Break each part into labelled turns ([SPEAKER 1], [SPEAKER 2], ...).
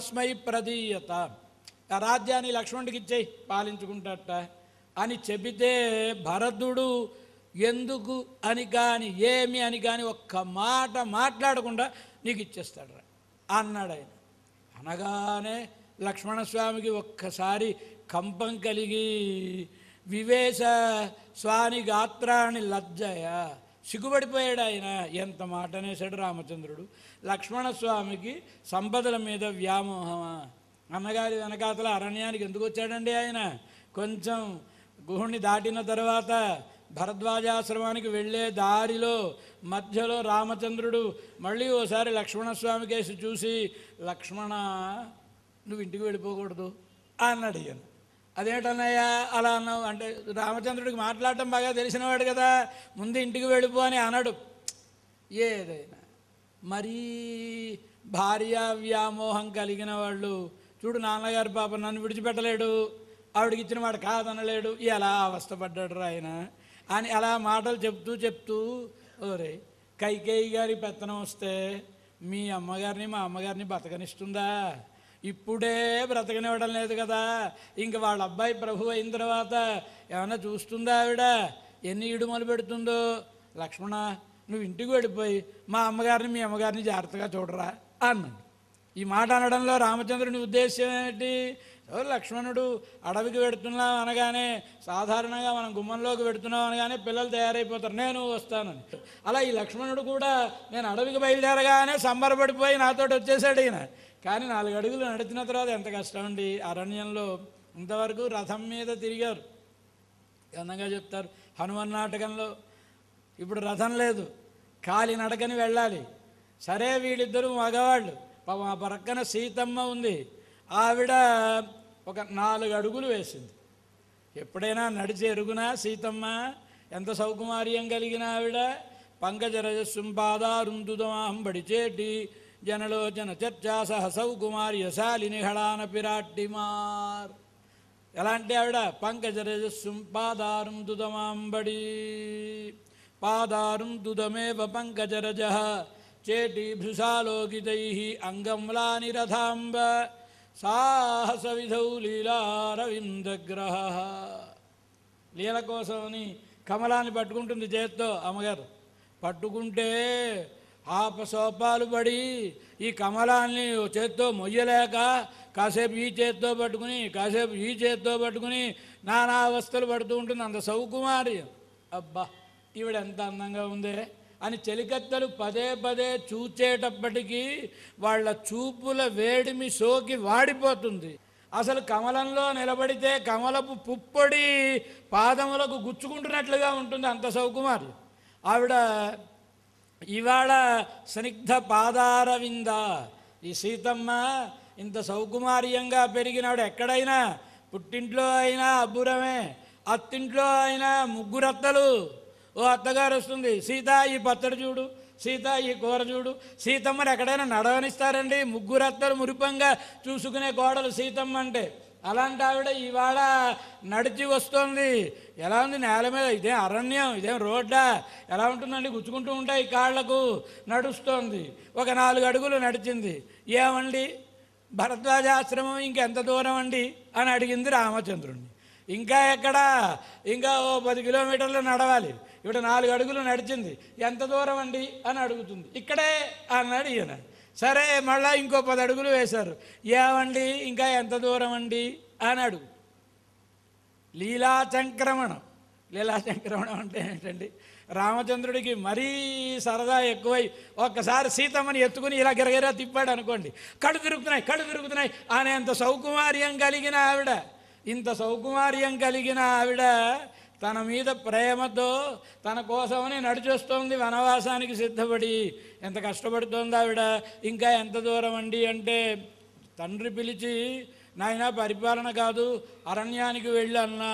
[SPEAKER 1] తస్మై ప్రదీయత ఆ రాజ్యాన్ని లక్ష్మణుడికి ఇచ్చేయి పాలించుకుంటాట అని చెబితే భరతుడు ఎందుకు అని కాని ఏమి అని కాని ఒక్క మాట మాట్లాడకుండా నీకు ఇచ్చేస్తాడు రా అన్నాడు ఆయన అనగానే లక్ష్మణస్వామికి ఒక్కసారి కంపం కలిగి వివేశ స్వాని గాత్రాన్ని లజ్జయ సిగ్గుపడిపోయాడు ఆయన ఎంత మాట అనేసాడు రామచంద్రుడు లక్ష్మణస్వామికి సంపదల మీద వ్యామోహమా అన్నగారి వెనకాతల అరణ్యానికి ఎందుకు వచ్చాడండి ఆయన కొంచెం గుహుణ్ణి దాటిన తర్వాత భరద్వాజాశ్రమానికి వెళ్ళే దారిలో మధ్యలో రామచంద్రుడు మళ్ళీ ఓసారి లక్ష్మణస్వామికేసి చూసి లక్ష్మణ నువ్వు ఇంటికి వెళ్ళిపోకూడదు అన్నాడు ఈయన అదేంటన్నయ్యా అలా అన్నావు అంటే రామచంద్రుడికి మాట్లాడటం బాగా తెలిసినవాడు కదా ముందు ఇంటికి వెళ్ళిపో అని అనడు ఏదైనా మరీ భార్య వ్యామోహం కలిగిన వాళ్ళు చూడు నాన్నగారు పాప నన్ను విడిచిపెట్టలేడు ఆవిడకి ఇచ్చిన వాడు కాదనలేడు ఎలా అవస్థపడ్డాడు ఆయన అని అలా మాటలు చెప్తూ చెప్తూ ఓరే కైకేయి గారి పెత్తనం వస్తే మీ అమ్మగారిని మా అమ్మగారిని బతకనిస్తుందా ఇప్పుడే బ్రతకనివ్వడం లేదు కదా ఇంక వాళ్ళ అబ్బాయి ప్రభు అయిన తర్వాత ఏమైనా చూస్తుందా ఆవిడ ఎన్ని ఇడుమలు పెడుతుందో లక్ష్మణ నువ్వు ఇంటికి వెళ్ళిపోయి మా అమ్మగారిని మీ అమ్మగారిని జాగ్రత్తగా చూడరా అన్నాడు ఈ మాట అనడంలో రామచంద్రుని ఉద్దేశం ఏమిటి లక్ష్మణుడు అడవికి పెడుతున్నాం అనగానే సాధారణంగా మనం గుమ్మంలోకి పెడుతున్నాం అనగానే పిల్లలు తయారైపోతారు నేను వస్తానని అలా ఈ లక్ష్మణుడు కూడా నేను అడవికి బయలుదేరగానే సంబరపడిపోయి నాతోటి వచ్చేసాడు ఈయన కానీ నాలుగు అడుగులు నడిచిన తర్వాత ఎంత కష్టం అండి అరణ్యంలో ఇంతవరకు రథం మీద తిరిగారు ఘనంగా చెప్తారు హనుమన్ నాటకంలో ఇప్పుడు రథం లేదు కాలి నడకని వెళ్ళాలి సరే వీళ్ళిద్దరూ మగవాళ్ళు మా పక్కన సీతమ్మ ఉంది ఆవిడ ఒక నాలుగు అడుగులు వేసింది ఎప్పుడైనా నడిచి ఎరుగునా సీతమ్మ ఎంత సౌకుమార్యం కలిగిన ఆవిడ పంకజరజస్సుం పాదారుందుదమాహం బడిచేటి జనలోచన చర్చా సహసౌ కుమార్ యశాలి నిహళాన పిరాట్టిమార్ ఎలాంటి ఆవిడ పంకజ రజస్సు పాదారుం దుదమాంబడి పాదారుం దుదమేవ రజ చేటి భృషాలోకితై అంగంలా నిరథాంబ సాహస విధౌ లీలారవిందగ్రహ లీల కోసమని కమలాన్ని పట్టుకుంటుంది చేత్తో అమ్మగారు పట్టుకుంటే ఆపసోపాలు పడి ఈ కమలాన్ని చేత్తో మొయ్యలేక కాసేపు ఈ చేత్తో పట్టుకుని కాసేపు ఈ చేత్తో పట్టుకుని నానా అవస్థలు పడుతూ ఉంటుంది అంత సౌకుమారి అబ్బా ఈవిడ ఎంత అందంగా ఉందే అని చెలికత్తలు పదే పదే చూచేటప్పటికీ వాళ్ళ చూపుల వేడిమి సోకి వాడిపోతుంది అసలు కమలంలో నిలబడితే కమలపు పుప్పొడి పాదములకు గుచ్చుకుంటున్నట్లుగా ఉంటుంది అంత సౌకుమారి ఆవిడ ఇవాళ స్నిగ్ధ పాదారవింద ఈ సీతమ్మ ఇంత సౌకుమార్యంగా పెరిగినాడు ఎక్కడైనా పుట్టింట్లో అయినా అబ్బురమే అత్తింట్లో అయినా ముగ్గురత్తలు ఓ అత్తగారు వస్తుంది సీత ఈ పచ్చడి చూడు సీత ఈ కూర చూడు సీతమ్మని ఎక్కడైనా నడవనిస్తారండి ముగ్గురత్తలు మురిపంగా చూసుకునే గోడలు సీతమ్మ అంటే అలాంటి ఆవిడ ఇవాళ నడిచి వస్తుంది ఎలా ఉంది నేల మీద ఇదేం అరణ్యం ఇదేం రోడ్డా ఎలా ఉంటుందండి గుచ్చుకుంటూ ఉంటాయి కాళ్లకు నడుస్తోంది ఒక నాలుగు అడుగులు నడిచింది ఏమండి భరద్వాజాశ్రమం ఇంకెంత దూరం అండి అని అడిగింది రామచంద్రుడిని ఇంకా ఎక్కడ ఇంకా ఓ పది కిలోమీటర్లు నడవాలి ఇవిడ నాలుగు అడుగులు నడిచింది ఎంత దూరం అండి అని అడుగుతుంది ఇక్కడే అన్నాడు ఈయన సరే మళ్ళా ఇంకో పది అడుగులు వేశారు ఏమండి ఇంకా ఎంత దూరం అండి అన్నాడు లీలా సంక్రమణం లీలా సంక్రమణం అంటే ఏంటండి రామచంద్రుడికి మరీ సరదా ఎక్కువై ఒక్కసారి సీతమ్మని ఎత్తుకుని ఇలా గిరగిరా తిప్పాడు అనుకోండి కళ్ళు తిరుగుతున్నాయి కళ్ళు తిరుగుతున్నాయి అనేంత సౌకుమార్యం కలిగిన ఆవిడ ఇంత సౌకుమార్యం కలిగిన ఆవిడ తన మీద ప్రేమతో తన కోసమని నడిచొస్తోంది వనవాసానికి సిద్ధపడి ఎంత కష్టపడుతోంది ఆవిడ ఇంకా ఎంత దూరం అండి అంటే తండ్రి పిలిచి నాయన పరిపాలన కాదు అరణ్యానికి వెళ్ళన్నా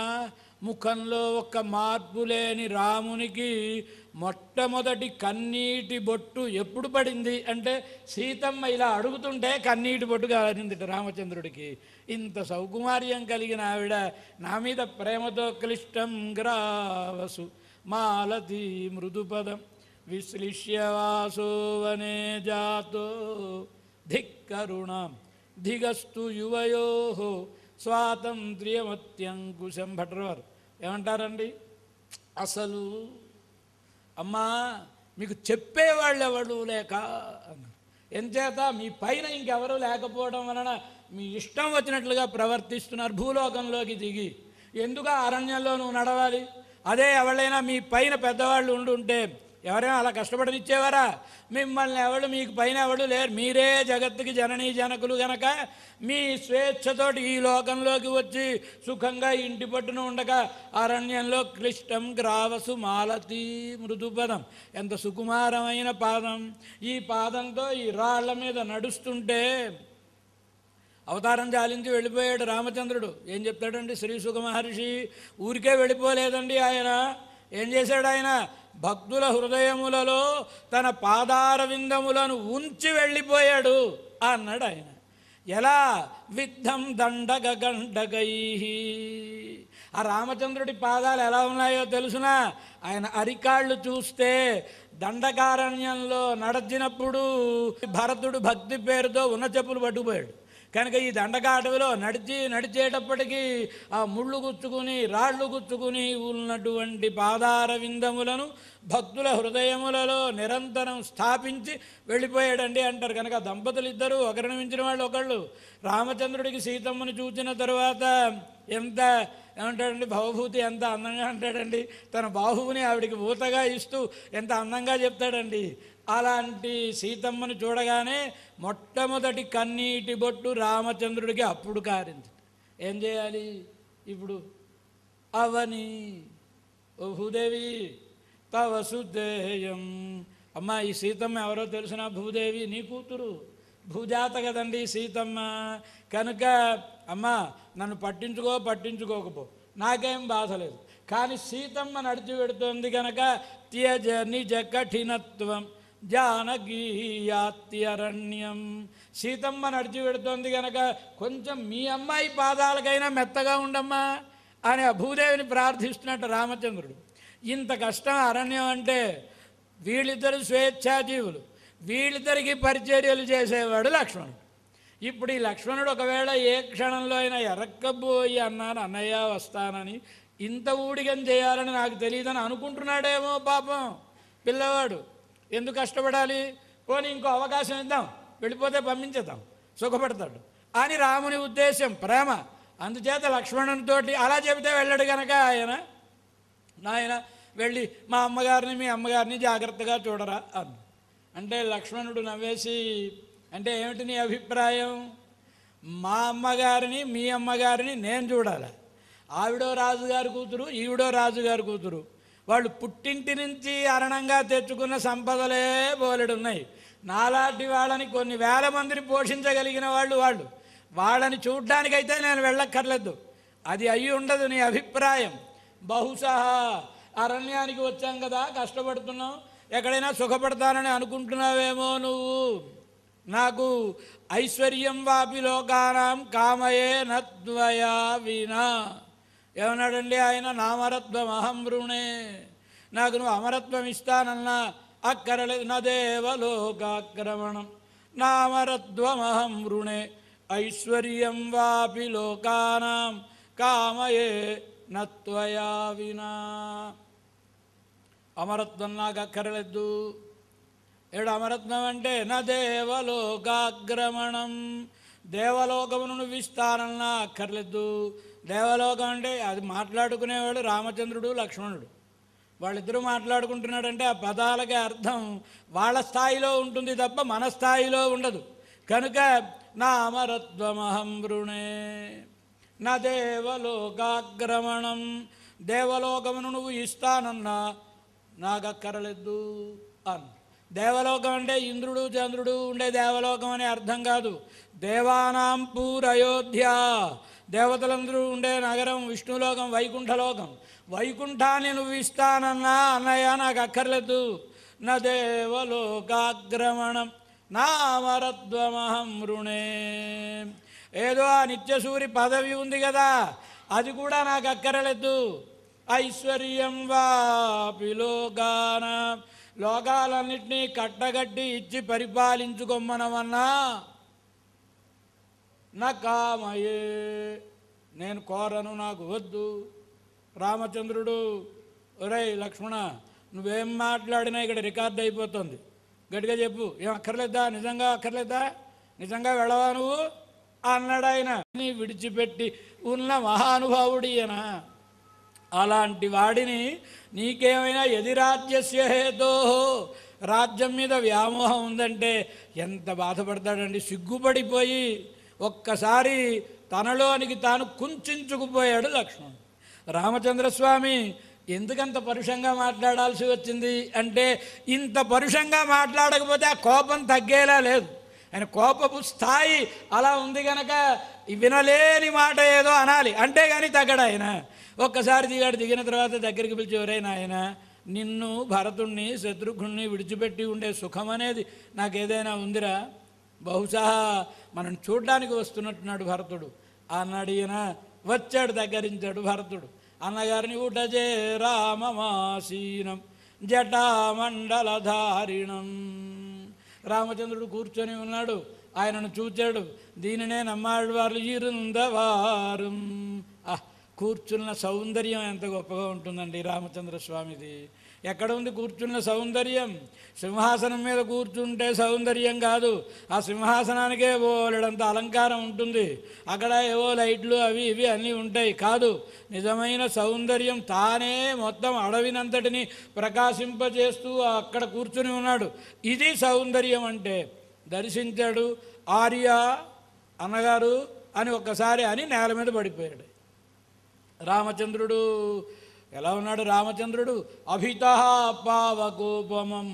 [SPEAKER 1] ముఖంలో ఒక్క మార్పు లేని రామునికి మొట్టమొదటి కన్నీటి బొట్టు ఎప్పుడు పడింది అంటే సీతమ్మ ఇలా అడుగుతుంటే కన్నీటి బొట్టు కాలిందిట రామచంద్రుడికి ఇంత సౌకుమార్యం కలిగిన ఆవిడ నా మీద ప్రేమతో క్లిష్టం గ్రావసు మాలతి మృదుపదం విశ్లిష్యవాసోవనే జాతో ధిక్కరుణాం దిగస్తు యువయో స్వాతంత్ర్యమత్యంకుశం భట్రవారు ఏమంటారండి అసలు అమ్మా మీకు చెప్పేవాళ్ళు ఎవరు లేక ఎంచేత మీ పైన ఇంకెవరూ లేకపోవడం వలన మీ ఇష్టం వచ్చినట్లుగా ప్రవర్తిస్తున్నారు భూలోకంలోకి దిగి ఎందుకు అరణ్యంలో నువ్వు నడవాలి అదే ఎవరైనా మీ పైన పెద్దవాళ్ళు ఉండుంటే ఎవరైనా అలా కష్టపడనిచ్చేవారా మిమ్మల్ని ఎవడు మీకు పైన ఎవడు లేరు మీరే జగత్తుకి జననీ జనకులు గనక మీ స్వేచ్ఛతోటి ఈ లోకంలోకి వచ్చి సుఖంగా ఇంటి పట్టున ఉండక అరణ్యంలో క్లిష్టం గ్రావసు మాలతి మృదుపదం ఎంత సుకుమారమైన పాదం ఈ పాదంతో ఈ రాళ్ల మీద నడుస్తుంటే అవతారం జాలించి వెళ్ళిపోయాడు రామచంద్రుడు ఏం చెప్తాడండి శ్రీ సుఖ మహర్షి ఊరికే వెళ్ళిపోలేదండి ఆయన ఏం చేశాడు ఆయన భక్తుల హృదయములలో తన పాదారవిందములను ఉంచి వెళ్ళిపోయాడు అన్నాడు ఆయన ఎలా విద్ధం దండగ గండగై ఆ రామచంద్రుడి పాదాలు ఎలా ఉన్నాయో తెలుసునా ఆయన అరికాళ్ళు చూస్తే దండకారణ్యంలో నడచినప్పుడు భరతుడు భక్తి పేరుతో ఉన్న చెప్పులు పట్టుకుపోయాడు కనుక ఈ దండగా అడవిలో నడిచి నడిచేటప్పటికీ ఆ ముళ్ళు గుచ్చుకుని రాళ్ళు గుచ్చుకుని ఉన్నటువంటి పాదార విందములను భక్తుల హృదయములలో నిరంతరం స్థాపించి వెళ్ళిపోయాడండి అంటారు కనుక దంపతులు ఇద్దరు ఒకరిని మించిన వాళ్ళు ఒకళ్ళు రామచంద్రుడికి సీతమ్మను చూచిన తరువాత ఎంత ఏమంటాడండి భవభూతి ఎంత అందంగా అంటాడండి తన బాహువుని ఆవిడికి భూతగా ఇస్తూ ఎంత అందంగా చెప్తాడండి అలాంటి సీతమ్మను చూడగానే మొట్టమొదటి కన్నీటి బొట్టు రామచంద్రుడికి అప్పుడు కారింది ఏం చేయాలి ఇప్పుడు అవని ఓ భూదేవి తవ సుదేయం అమ్మ ఈ సీతమ్మ ఎవరో తెలిసిన భూదేవి నీ కూతురు భూజాత కదండి సీతమ్మ కనుక అమ్మ నన్ను పట్టించుకో పట్టించుకోకపో నాకేం బాధ లేదు కానీ సీతమ్మ నడిచి పెడుతోంది కనుక త్యజ నిజ కఠినత్వం జానగీయాత్యరణ్యం సీతమ్మ నడిచి పెడుతోంది కనుక కొంచెం మీ అమ్మాయి పాదాలకైనా మెత్తగా ఉండమ్మా అని ఆ భూదేవిని ప్రార్థిస్తున్నట్టు రామచంద్రుడు ఇంత కష్టం అరణ్యం అంటే వీళ్ళిద్దరు స్వేచ్ఛాజీవులు వీళ్ళిద్దరికి పరిచర్యలు చేసేవాడు లక్ష్మణుడు ఇప్పుడు ఈ లక్ష్మణుడు ఒకవేళ ఏ క్షణంలో అయినా ఎరక్కబోయి అన్నాను అన్నయ్య వస్తానని ఇంత ఊడిగం చేయాలని నాకు తెలియదని అనుకుంటున్నాడేమో పాపం పిల్లవాడు ఎందుకు కష్టపడాలి పోనీ ఇంకో అవకాశం ఇద్దాం వెళ్ళిపోతే పంపించేద్దాం సుఖపడతాడు అని రాముని ఉద్దేశం ప్రేమ అందుచేత లక్ష్మణునితోటి అలా చెబితే వెళ్ళాడు కనుక ఆయన నాయన వెళ్ళి మా అమ్మగారిని మీ అమ్మగారిని జాగ్రత్తగా చూడరా అన్న అంటే లక్ష్మణుడు నవ్వేసి అంటే ఏమిటి నీ అభిప్రాయం మా అమ్మగారిని మీ అమ్మగారిని నేను చూడాలి ఆవిడో రాజుగారి కూతురు ఈవిడో రాజుగారి కూతురు వాళ్ళు పుట్టింటి నుంచి అరణంగా తెచ్చుకున్న సంపదలే బోలెడున్నాయి నాలాంటి వాళ్ళని కొన్ని వేల మందిని పోషించగలిగిన వాళ్ళు వాళ్ళు వాళ్ళని చూడ్డానికైతే నేను వెళ్ళక్కర్లేదు అది అయి ఉండదు నీ అభిప్రాయం బహుశా అరణ్యానికి వచ్చాం కదా కష్టపడుతున్నాం ఎక్కడైనా సుఖపడతానని అనుకుంటున్నావేమో నువ్వు నాకు ఐశ్వర్యం వాపి లోకానాం కామయే నద్వయా వినా ఏమన్నాడండి ఆయన నామరత్వం అహం వృణే నాకు నువ్వు అమరత్వం ఇస్తానన్నా అక్కరలేదు నా దేవలోకాక్రమణం అహం వృణే ఐశ్వర్యం వాపి లోకానాం కామయే నత్వయా వినా అమరత్వం నాకు అక్కరలేదు ఏడు అమరత్వం అంటే నా దేవలోకాగ్రమణం దేవలోకమును నువ్వు అక్కర్లేదు దేవలోకం అంటే అది మాట్లాడుకునేవాడు రామచంద్రుడు లక్ష్మణుడు వాళ్ళిద్దరూ మాట్లాడుకుంటున్నాడంటే ఆ పదాలకి అర్థం వాళ్ళ స్థాయిలో ఉంటుంది తప్ప మన స్థాయిలో ఉండదు కనుక నా అమరత్వమహం వృణే నా దేవలోకాగ్రమణం దేవలోకమును నువ్వు ఇస్తానన్నా నాకు అక్కరలేదు అన్న దేవలోకం అంటే ఇంద్రుడు చంద్రుడు ఉండే దేవలోకం అనే అర్థం కాదు దేవానాం పూరయోధ్య దేవతలందరూ ఉండే నగరం విష్ణులోకం వైకుంఠలోకం వైకుంఠాన్ని నువ్వు ఇస్తానన్నా అన్నయ్య నాకు అక్కర్లేదు నా దేవలోకాగ్రమణం అమరత్వమహం రుణే ఏదో ఆ నిత్యసూరి పదవి ఉంది కదా అది కూడా నాకు అక్కరలేదు ఐశ్వర్యం వాపిలోకాన లోకాలన్నింటినీ కట్టగట్టి ఇచ్చి పరిపాలించుకోమ్మనమన్నా నా కామయే నేను కోరను నాకు వద్దు రామచంద్రుడు ఒరే లక్ష్మణ నువ్వేం మాట్లాడినా ఇక్కడ రికార్డ్ అయిపోతుంది గట్టిగా చెప్పు ఏం అక్కర్లేదా నిజంగా అక్కర్లేదా నిజంగా వెళ్ళవా నువ్వు అన్నాడు ఆయన నీ విడిచిపెట్టి ఉన్న మహానుభావుడు ఈయన అలాంటి వాడిని నీకేమైనా ఎదిరాజ్యస్య హేతో రాజ్యం మీద వ్యామోహం ఉందంటే ఎంత బాధపడతాడండి సిగ్గుపడిపోయి ఒక్కసారి తనలోనికి తాను కుంచుకుపోయాడు లక్ష్మణుడు రామచంద్రస్వామి ఎందుకంత పరుషంగా మాట్లాడాల్సి వచ్చింది అంటే ఇంత పరుషంగా మాట్లాడకపోతే ఆ కోపం తగ్గేలా లేదు ఆయన కోపపు స్థాయి అలా ఉంది కనుక వినలేని మాట ఏదో అనాలి అంటే కానీ తగ్గడు ఆయన ఒక్కసారి దిగాడు దిగిన తర్వాత దగ్గరికి పిలిచి ఎవరైనా ఆయన నిన్ను భరతుణ్ణి శత్రుఘ్నుణ్ణి విడిచిపెట్టి ఉండే సుఖం అనేది నాకు ఏదైనా ఉందిరా బహుశా మనం చూడ్డానికి వస్తున్నట్టున్నాడు భరతుడు అన్నడిగిన వచ్చాడు దగ్గరించాడు భరతుడు అన్నగారిని ఉటజే రామమాసీనం జటామండలధారిణం రామచంద్రుడు కూర్చొని ఉన్నాడు ఆయనను చూచాడు దీనినే నమ్మాడు వారు ఇరుందవారు కూర్చున్న సౌందర్యం ఎంత గొప్పగా ఉంటుందండి రామచంద్ర స్వామిది ఎక్కడ ఉంది కూర్చున్న సౌందర్యం సింహాసనం మీద కూర్చుంటే సౌందర్యం కాదు ఆ సింహాసనానికే బోలెడంత అలంకారం ఉంటుంది అక్కడ ఏవో లైట్లు అవి ఇవి అన్నీ ఉంటాయి కాదు నిజమైన సౌందర్యం తానే మొత్తం అడవినంతటిని ప్రకాశింపజేస్తూ అక్కడ కూర్చుని ఉన్నాడు ఇది సౌందర్యం అంటే దర్శించాడు ఆర్య అన్నగారు అని ఒక్కసారి అని నేల మీద పడిపోయాడు రామచంద్రుడు ఎలా ఉన్నాడు రామచంద్రుడు అభిత పావకోపమం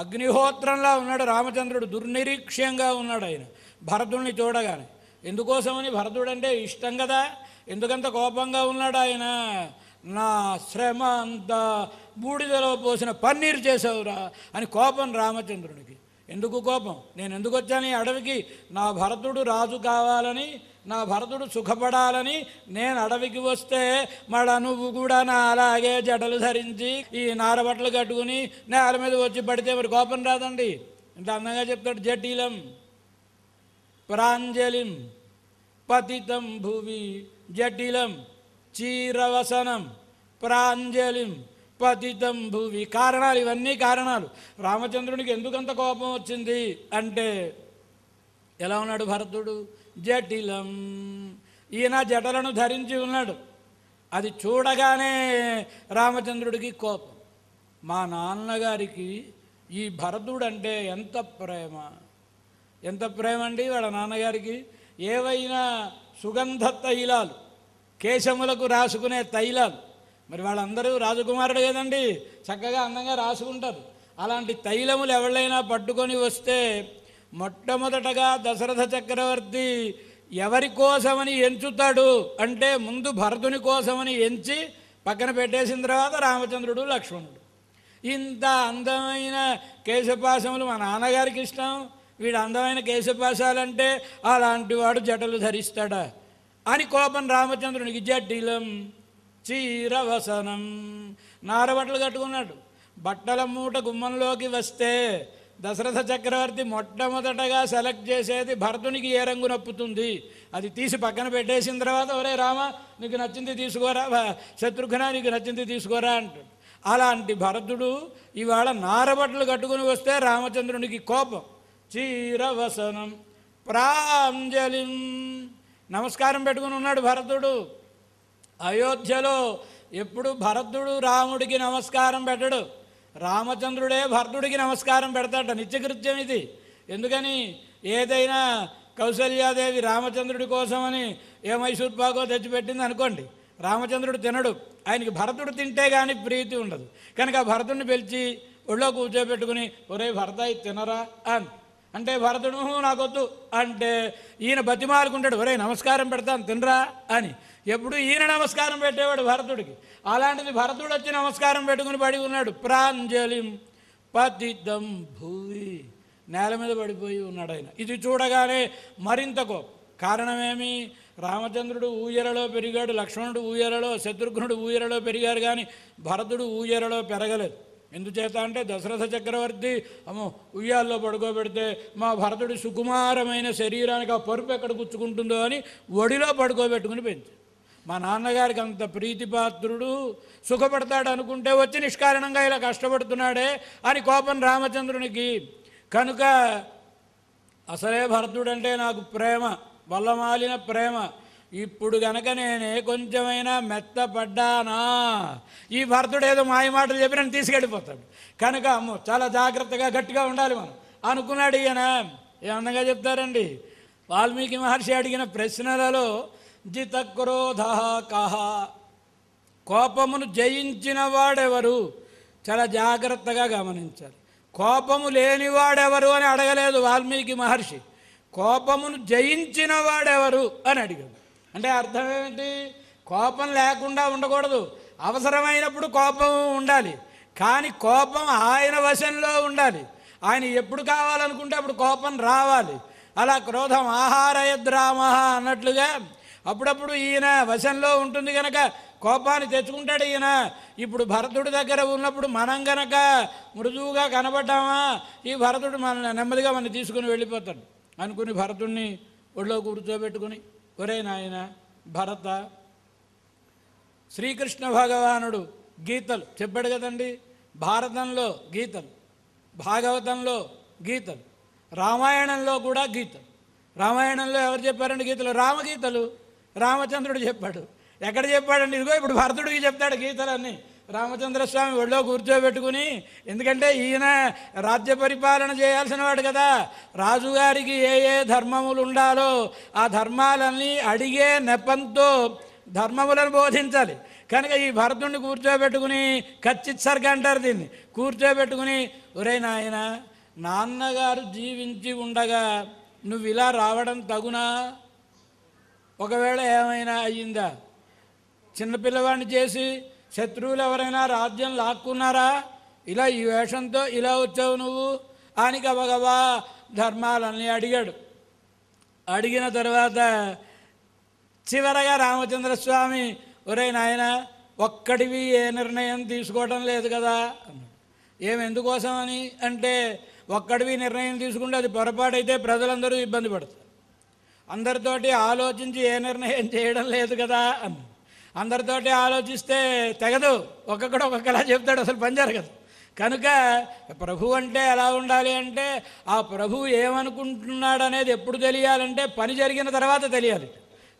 [SPEAKER 1] అగ్నిహోత్రంలా ఉన్నాడు రామచంద్రుడు దుర్నిరీక్ష్యంగా ఉన్నాడు ఆయన భరతుడిని చూడగానే ఎందుకోసమని భరతుడు అంటే ఇష్టం కదా ఎందుకంత కోపంగా ఉన్నాడు ఆయన నా శ్రమ అంతా బూడిదలో పోసిన పన్నీరు చేసావురా అని కోపం రామచంద్రుడికి ఎందుకు కోపం నేను ఎందుకు వచ్చాను ఈ అడవికి నా భరతుడు రాజు కావాలని నా భరతుడు సుఖపడాలని నేను అడవికి వస్తే మళ్ళా నువ్వు కూడా నా అలాగే జడలు ధరించి ఈ నారబట్టలు కట్టుకుని నేల మీద వచ్చి పడితే మరి కోపం రాదండి ఇంత అందంగా చెప్తాడు జటిలం ప్రాంజలిం పతితం భూమి జటిలం చీరవసనం ప్రాంజలిం పతితం కారణాలు ఇవన్నీ కారణాలు రామచంద్రునికి ఎందుకంత కోపం వచ్చింది అంటే ఎలా ఉన్నాడు భరతుడు జటిలం ఈయన జటలను ధరించి ఉన్నాడు అది చూడగానే రామచంద్రుడికి కోపం మా నాన్నగారికి ఈ భరతుడు అంటే ఎంత ప్రేమ ఎంత ప్రేమ అండి వాళ్ళ నాన్నగారికి ఏవైనా సుగంధ తైలాలు కేశములకు రాసుకునే తైలాలు మరి వాళ్ళందరూ రాజకుమారుడు కదండి చక్కగా అందంగా రాసుకుంటారు అలాంటి తైలములు ఎవళ్ళైనా పట్టుకొని వస్తే మొట్టమొదటగా దశరథ చక్రవర్తి ఎవరి కోసమని ఎంచుతాడు అంటే ముందు భరతుని కోసమని ఎంచి పక్కన పెట్టేసిన తర్వాత రామచంద్రుడు లక్ష్మణుడు ఇంత అందమైన కేశపాశములు మా నాన్నగారికి ఇష్టం వీడు అందమైన కేశపాశాలంటే అలాంటి వాడు జటలు ధరిస్తాడా అని కోపం రామచంద్రునికి జటిలం చీరవసనం నారబట్టలు కట్టుకున్నాడు బట్టల మూట గుమ్మంలోకి వస్తే దశరథ చక్రవర్తి మొట్టమొదటగా సెలెక్ట్ చేసేది భరతునికి ఏ రంగు నప్పుతుంది అది తీసి పక్కన పెట్టేసిన తర్వాత ఒరే రామ నీకు నచ్చింది తీసుకోరా శత్రుఘ్న నీకు నచ్చింది తీసుకోరా అంటాడు అలాంటి భరతుడు ఇవాళ నారబట్టలు కట్టుకుని వస్తే రామచంద్రునికి కోపం చీరవసనం ప్రాంజలిం నమస్కారం పెట్టుకుని ఉన్నాడు భరతుడు అయోధ్యలో ఎప్పుడు భరతుడు రాముడికి నమస్కారం పెట్టడు రామచంద్రుడే భరతుడికి నమస్కారం పెడతాడు నిత్యకృత్యం ఇది ఎందుకని ఏదైనా కౌశల్యాదేవి రామచంద్రుడి కోసమని ఏ మైసూర్ పాకో తెచ్చిపెట్టింది అనుకోండి రామచంద్రుడు తినడు ఆయనకి భరతుడు తింటే కానీ ప్రీతి ఉండదు కనుక భరతుడిని పిలిచి ఒళ్ళో కూర్చోబెట్టుకుని ఒరే భరత తినరా అని అంటే భరతుడు నాకొద్దు అంటే ఈయన బతిమాలకుంటాడు ఒరే నమస్కారం పెడతాను తినరా అని ఎప్పుడు ఈయన నమస్కారం పెట్టేవాడు భరతుడికి అలాంటిది భరతుడు వచ్చి నమస్కారం పెట్టుకుని పడి ఉన్నాడు ప్రాంజలిం పతితం భూవి నేల మీద పడిపోయి ఉన్నాడు ఆయన ఇది చూడగానే మరింత కారణమేమి రామచంద్రుడు ఊయలలో పెరిగాడు లక్ష్మణుడు ఊయలలో శత్రుఘ్నుడు ఊయలలో పెరిగారు కానీ భరతుడు ఊయలలో పెరగలేదు ఎందుచేత అంటే దశరథ చక్రవర్తి అమ్మో ఉయ్యాల్లో పడుకోబెడితే మా భరతుడి సుకుమారమైన శరీరానికి ఆ పరుపు ఎక్కడ గుచ్చుకుంటుందో అని ఒడిలో పడుకోబెట్టుకుని పెంచు మా నాన్నగారికి అంత ప్రీతిపాత్రుడు సుఖపడతాడు అనుకుంటే వచ్చి నిష్కారణంగా ఇలా కష్టపడుతున్నాడే అని కోపం రామచంద్రునికి కనుక అసలే భరతుడంటే నాకు ప్రేమ వల్లమాలిన ప్రేమ ఇప్పుడు గనక నేనే కొంచెమైనా మెత్తపడ్డానా ఈ భర్తుడు ఏదో మాయ మాటలు చెప్పి నన్ను తీసుకెళ్ళిపోతాడు కనుక అమ్మో చాలా జాగ్రత్తగా గట్టిగా ఉండాలి మనం అనుకున్నాడు ఈయన ఏమన్నగా చెప్తారండి వాల్మీకి మహర్షి అడిగిన ప్రశ్నలలో జితక్రోధ కహ కోపమును జయించిన వాడెవరు చాలా జాగ్రత్తగా గమనించాలి కోపము లేనివాడెవరు అని అడగలేదు వాల్మీకి మహర్షి కోపమును జయించిన వాడెవరు అని అడిగాడు అంటే అర్థం ఏమిటి కోపం లేకుండా ఉండకూడదు అవసరమైనప్పుడు కోపం ఉండాలి కానీ కోపం ఆయన వశంలో ఉండాలి ఆయన ఎప్పుడు కావాలనుకుంటే అప్పుడు కోపం రావాలి అలా క్రోధం ఆహారయద్రామ అన్నట్లుగా అప్పుడప్పుడు ఈయన వశంలో ఉంటుంది కనుక కోపాన్ని తెచ్చుకుంటాడు ఈయన ఇప్పుడు భరతుడి దగ్గర ఉన్నప్పుడు మనం గనక మృదువుగా కనబడ్డామా ఈ భరతుడు మన నెమ్మదిగా మనం తీసుకుని వెళ్ళిపోతాడు అనుకుని భరతుడిని ఒళ్ళో కూర్చోబెట్టుకుని ఒరే నాయన భరత శ్రీకృష్ణ భగవానుడు గీతలు చెప్పాడు కదండి భారతంలో గీతలు భాగవతంలో గీతలు రామాయణంలో కూడా గీతలు రామాయణంలో ఎవరు చెప్పారండి గీతలు రామగీతలు రామచంద్రుడు చెప్పాడు ఎక్కడ చెప్పాడండి ఇదిగో ఇప్పుడు భరతుడికి చెప్తాడు గీతలన్నీ రామచంద్రస్వామి ఒళ్ళో కూర్చోబెట్టుకుని ఎందుకంటే ఈయన రాజ్య పరిపాలన చేయాల్సిన వాడు కదా రాజుగారికి ఏ ఏ ధర్మములు ఉండాలో ఆ ధర్మాలన్నీ అడిగే నెపంతో ధర్మములను బోధించాలి కనుక ఈ భరతుణ్ణి కూర్చోబెట్టుకుని ఖచ్చిత్సర్గ అంటారు దీన్ని కూర్చోబెట్టుకుని ఒరే నాయన నాన్నగారు జీవించి ఉండగా నువ్వు ఇలా రావడం తగునా ఒకవేళ ఏమైనా అయ్యిందా చిన్నపిల్లవాడిని చేసి శత్రువులు ఎవరైనా రాజ్యం లాక్కున్నారా ఇలా ఈ వేషంతో ఇలా వచ్చావు నువ్వు అని గబగబా ధర్మాలన్నీ అడిగాడు అడిగిన తర్వాత చివరగా రామచంద్రస్వామి ఒరే నాయన ఒక్కడివి ఏ నిర్ణయం తీసుకోవటం లేదు కదా ఏమెందుకోసం ఎందుకోసం అని అంటే ఒక్కడివి నిర్ణయం తీసుకుంటే అది పొరపాటైతే ప్రజలందరూ ఇబ్బంది పడతారు అందరితోటి ఆలోచించి ఏ నిర్ణయం చేయడం లేదు కదా అన్నాడు అందరితోటి ఆలోచిస్తే తెగదు ఒక్కొక్కడు ఒక్కొక్కలా చెప్తాడు అసలు పని జరగదు కనుక ప్రభు అంటే ఎలా ఉండాలి అంటే ఆ ప్రభువు ఏమనుకుంటున్నాడు అనేది ఎప్పుడు తెలియాలంటే పని జరిగిన తర్వాత తెలియాలి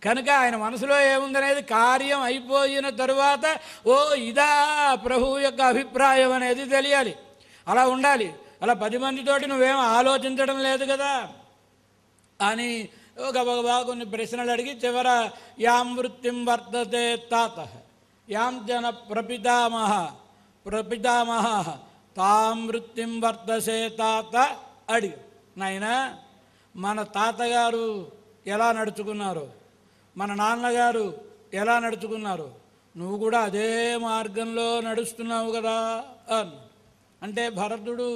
[SPEAKER 1] కనుక ఆయన మనసులో ఏముందనేది కార్యం అయిపోయిన తరువాత ఓ ఇదా ప్రభువు యొక్క అభిప్రాయం అనేది తెలియాలి అలా ఉండాలి అలా పది మందితోటి నువ్వేం ఆలోచించడం లేదు కదా అని గబగబా కొన్ని ప్రశ్నలు అడిగి చివర యాం వృత్తిం వర్తతే తాత యాం జన ప్రపితామహ ప్రపితామహ తాం వృత్తిం వర్తసే తాత అడిగి నాయన మన తాతగారు ఎలా నడుచుకున్నారు మన నాన్నగారు ఎలా నడుచుకున్నారు నువ్వు కూడా అదే మార్గంలో నడుస్తున్నావు కదా అని అంటే భరతుడు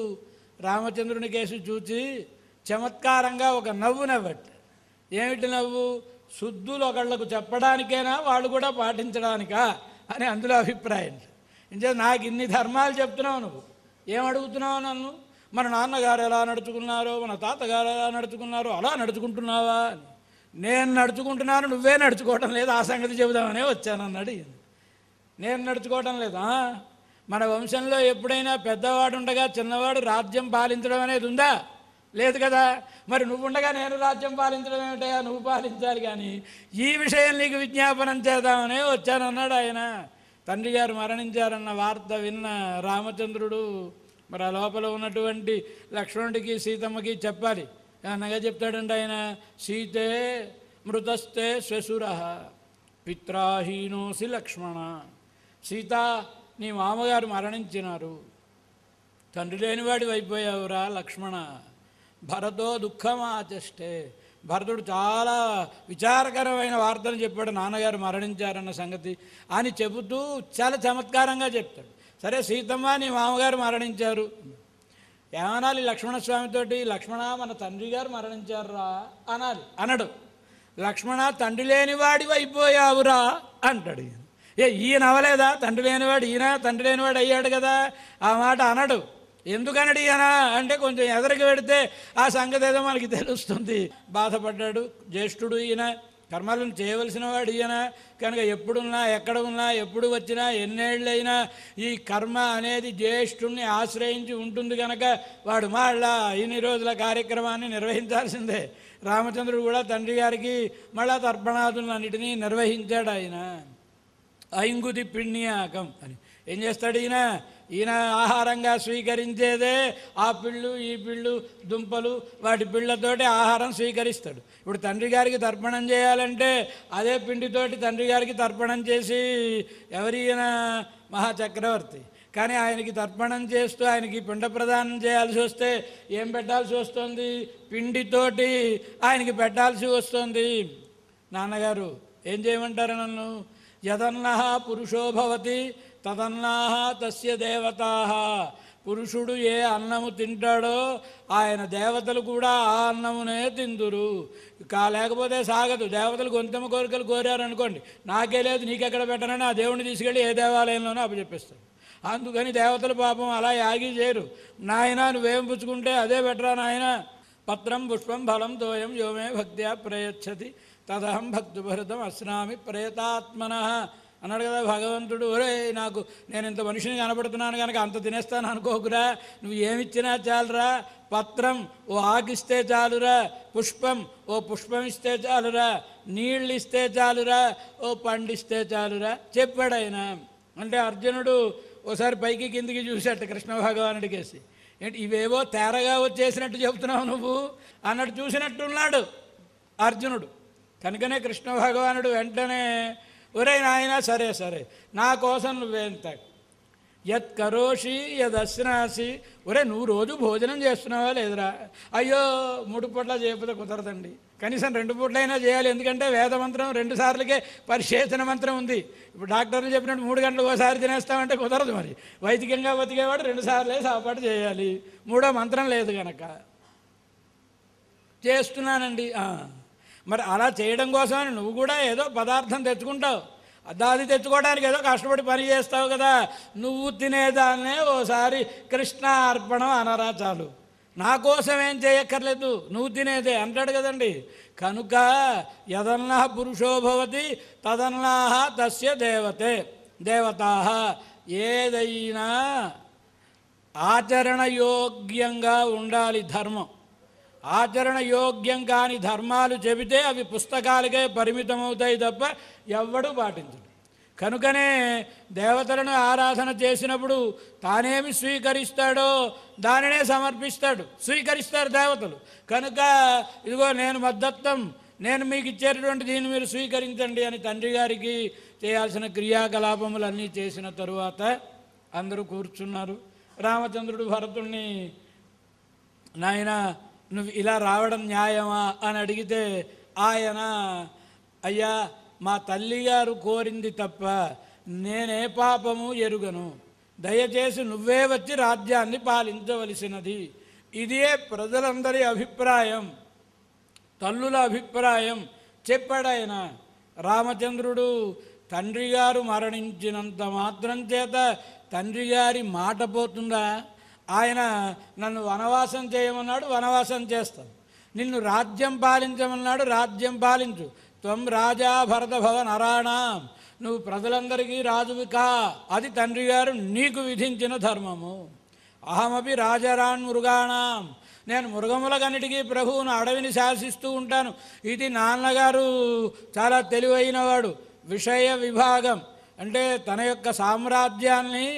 [SPEAKER 1] రామచంద్రుని కేసు చూచి చమత్కారంగా ఒక నవ్వు నవ్వట్టు ఏమిటి నవ్వు శుద్ధులు ఒకళ్ళకు చెప్పడానికైనా వాళ్ళు కూడా పాటించడానికా అని అందులో అభిప్రాయం ఇంకా నాకు ఇన్ని ధర్మాలు చెప్తున్నావు నువ్వు ఏమడుగుతున్నావు నన్ను మన నాన్నగారు ఎలా నడుచుకున్నారో మన తాతగారు ఎలా నడుచుకున్నారో అలా నడుచుకుంటున్నావా అని నేను నడుచుకుంటున్నాను నువ్వే నడుచుకోవటం లేదు ఆ సంగతి చెబుదామనే వచ్చానన్నాడు నేను నడుచుకోవటం లేదా మన వంశంలో ఎప్పుడైనా పెద్దవాడు ఉండగా చిన్నవాడు రాజ్యం పాలించడం అనేది ఉందా లేదు కదా మరి నువ్వుండగా నేను రాజ్యం పాలించడం ఏమిటయా నువ్వు పాలించాలి కానీ ఈ విషయం నీకు విజ్ఞాపనం చేద్దామనే వచ్చానన్నాడు ఆయన తండ్రి గారు మరణించారన్న వార్త విన్న రామచంద్రుడు మరి ఆ లోపల ఉన్నటువంటి లక్ష్మణుడికి సీతమ్మకి చెప్పాలి అన్నగా చెప్తాడండి ఆయన సీతే మృతస్తే శ్వశుర పిత్రాహీనోసి లక్ష్మణ సీత నీ మామగారు మరణించినారు తండ్రి లేనివాడి అయిపోయావురా లక్ష్మణ భరతో దుఃఖమాచష్టే భరతుడు చాలా విచారకరమైన వార్తలు చెప్పాడు నాన్నగారు మరణించారన్న సంగతి అని చెబుతూ చాలా చమత్కారంగా చెప్తాడు సరే సీతమ్మ నీ మామగారు మరణించారు ఏమనాలి లక్ష్మణస్వామితోటి లక్ష్మణ మన తండ్రి గారు మరణించారురా అనాలి అనడు లక్ష్మణ తండ్రి లేనివాడి అయిపోయావురా అంటాడు ఏ ఈయన అవలేదా తండ్రి లేనివాడు ఈయన తండ్రి లేనివాడు అయ్యాడు కదా ఆ మాట అనడు ఎందుకని అడిగానా అంటే కొంచెం ఎదరికి పెడితే ఆ సంగతి ఏదో మనకి తెలుస్తుంది బాధపడ్డాడు జ్యేష్ఠుడు ఈయన కర్మలను చేయవలసిన వాడు ఈయన కనుక ఎప్పుడున్నా ఎక్కడ ఉన్నా ఎప్పుడు వచ్చినా ఎన్నేళ్ళైనా ఈ కర్మ అనేది జ్యేష్ఠుణ్ణి ఆశ్రయించి ఉంటుంది కనుక వాడు మళ్ళా ఇన్ని రోజుల కార్యక్రమాన్ని నిర్వహించాల్సిందే రామచంద్రుడు కూడా తండ్రి గారికి మళ్ళా తర్పణాదులన్నిటినీ నిర్వహించాడు ఆయన ఐంగుది పిణ్యాకం అని ఏం చేస్తాడు ఈయన ఈయన ఆహారంగా స్వీకరించేదే ఆ పిళ్ళు ఈ పిళ్ళు దుంపలు వాటి పిళ్ళతోటి ఆహారం స్వీకరిస్తాడు ఇప్పుడు తండ్రి గారికి తర్పణం చేయాలంటే అదే పిండితోటి తండ్రి గారికి తర్పణం చేసి ఎవరి ఈయన మహాచక్రవర్తి కానీ ఆయనకి తర్పణం చేస్తూ ఆయనకి పిండ ప్రదానం చేయాల్సి వస్తే ఏం పెట్టాల్సి వస్తుంది పిండితోటి ఆయనకి పెట్టాల్సి వస్తుంది నాన్నగారు ఏం చేయమంటారు నన్ను యదన్న పురుషోభవతి తదన్నాహ తస్య దేవతా పురుషుడు ఏ అన్నము తింటాడో ఆయన దేవతలు కూడా ఆ అన్నమునే తిందురు కా లేకపోతే సాగదు దేవతలు గొంతమ కోరికలు కోరారనుకోండి నాకే లేదు నీకెక్కడ పెట్టనని ఆ దేవుణ్ణి తీసుకెళ్ళి ఏ దేవాలయంలోనో అప్పచెప్పిస్తాడు అందుకని దేవతల పాపం అలా యాగి చేయరు నాయన నువ్వేం పుచ్చుకుంటే అదే బెటరా నాయన పత్రం పుష్పం ఫలం తోయం యోమే భక్త్యా ప్రయచ్చతి తదహం భక్తుభరతం అశ్నామి ప్రేతాత్మన అన్నాడు కదా భగవంతుడు ఒరే నాకు నేను ఇంత మనిషిని కనబడుతున్నాను కనుక అంత తినేస్తాను అనుకోకురా నువ్వు ఏమిచ్చినా చాలురా పత్రం ఓ ఆకిస్తే చాలురా పుష్పం ఓ పుష్పం ఇస్తే చాలురా నీళ్ళు ఇస్తే చాలురా ఓ పండిస్తే చాలురా చెప్పాడు ఆయన అంటే అర్జునుడు ఓసారి పైకి కిందికి చూశాట కృష్ణ భగవానుడికేసి ఏంటి ఇవేవో తేరగా వచ్చేసినట్టు చెప్తున్నావు నువ్వు అన్నట్టు చూసినట్టున్నాడు అర్జునుడు కనుకనే కృష్ణ భగవానుడు వెంటనే ఒరే నాయన సరే సరే నా కోసం నువ్వేంత యత్ కరోషి యదశ్నాసి ఒరే నువ్వు రోజు భోజనం చేస్తున్నావా లేదురా అయ్యో మూడు పూట్ల చేయకపోతే కుదరదండి కనీసం రెండు పూట్లైనా చేయాలి ఎందుకంటే వేదమంత్రం రెండు సార్లకే పరిశేషణ మంత్రం ఉంది ఇప్పుడు డాక్టర్లు చెప్పినట్టు మూడు గంటలు ఒకసారి తినేస్తామంటే కుదరదు మరి వైదికంగా బతికేవాడు రెండు సార్లే సాపాటు చేయాలి మూడో మంత్రం లేదు కనుక చేస్తున్నానండి మరి అలా చేయడం కోసమని నువ్వు కూడా ఏదో పదార్థం తెచ్చుకుంటావు అది తెచ్చుకోవడానికి ఏదో కష్టపడి పని చేస్తావు కదా నువ్వు తినేదాన్నే ఓసారి కృష్ణ అర్పణం అనరా చాలు నా కోసం ఏం చేయక్కర్లేదు నువ్వు తినేదే అంటాడు కదండి కనుక యదన్నా పురుషోభవతి తదన్నా తస్య దేవతే దేవత ఏదైనా ఆచరణయోగ్యంగా ఉండాలి ధర్మం ఆచరణ యోగ్యం కాని ధర్మాలు చెబితే అవి పుస్తకాలకే పరిమితమవుతాయి తప్ప ఎవ్వడూ పాటించడు కనుకనే దేవతలను ఆరాధన చేసినప్పుడు తానేమి స్వీకరిస్తాడో దానినే సమర్పిస్తాడు స్వీకరిస్తారు దేవతలు కనుక ఇదిగో నేను మద్దత్వం నేను మీకు ఇచ్చేటటువంటి దీన్ని మీరు స్వీకరించండి అని తండ్రి గారికి చేయాల్సిన క్రియాకలాపములన్నీ చేసిన తరువాత అందరూ కూర్చున్నారు రామచంద్రుడు భరతుణ్ణి నాయన నువ్వు ఇలా రావడం న్యాయమా అని అడిగితే ఆయన అయ్యా మా తల్లిగారు కోరింది తప్ప నేనే పాపము ఎరుగను దయచేసి నువ్వే వచ్చి రాజ్యాన్ని పాలించవలసినది ఇదే ప్రజలందరి అభిప్రాయం తల్లుల అభిప్రాయం చెప్పాడాయన రామచంద్రుడు తండ్రి గారు మరణించినంత మాత్రం చేత తండ్రి గారి మాట పోతుందా ఆయన నన్ను వనవాసం చేయమన్నాడు వనవాసం చేస్తాను నిన్ను రాజ్యం పాలించమన్నాడు రాజ్యం పాలించు త్వం రాజా భరతభవ నరాణం నువ్వు ప్రజలందరికీ రాజువి కా అది తండ్రి గారు నీకు విధించిన ధర్మము అహమపి రాజరాన్ మృగాణం నేను మృగములకన్నిటికీ ప్రభువును అడవిని శాసిస్తూ ఉంటాను ఇది నాన్నగారు చాలా తెలివైనవాడు విషయ విభాగం అంటే తన యొక్క సామ్రాజ్యాన్ని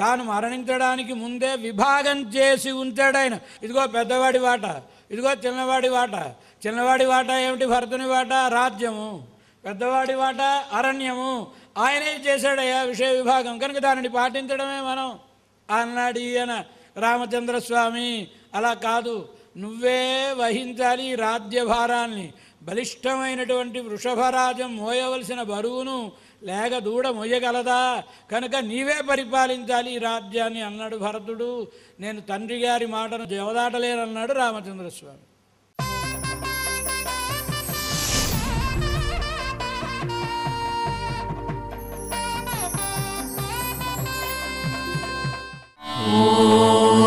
[SPEAKER 1] తాను మరణించడానికి ముందే విభాగం చేసి ఉంచాడు ఆయన ఇదిగో పెద్దవాడి వాట ఇదిగో చిన్నవాడి వాట చిన్నవాడి వాట ఏమిటి భరతుని వాట రాజ్యము పెద్దవాడి వాట అరణ్యము ఆయనే చేశాడయ్యా విషయ విభాగం కనుక దానిని పాటించడమే మనం అన్నాడు ఈయన రామచంద్రస్వామి అలా కాదు నువ్వే వహించాలి రాజ్యభారాన్ని బలిష్టమైనటువంటి వృషభరాజం మోయవలసిన బరువును లేక దూడ మొయ్యగలదా కనుక నీవే పరిపాలించాలి ఈ రాజ్యాన్ని అన్నాడు భరతుడు నేను తండ్రి గారి మాటను దేవదాటలేనన్నాడు రామచంద్రస్వామి Oh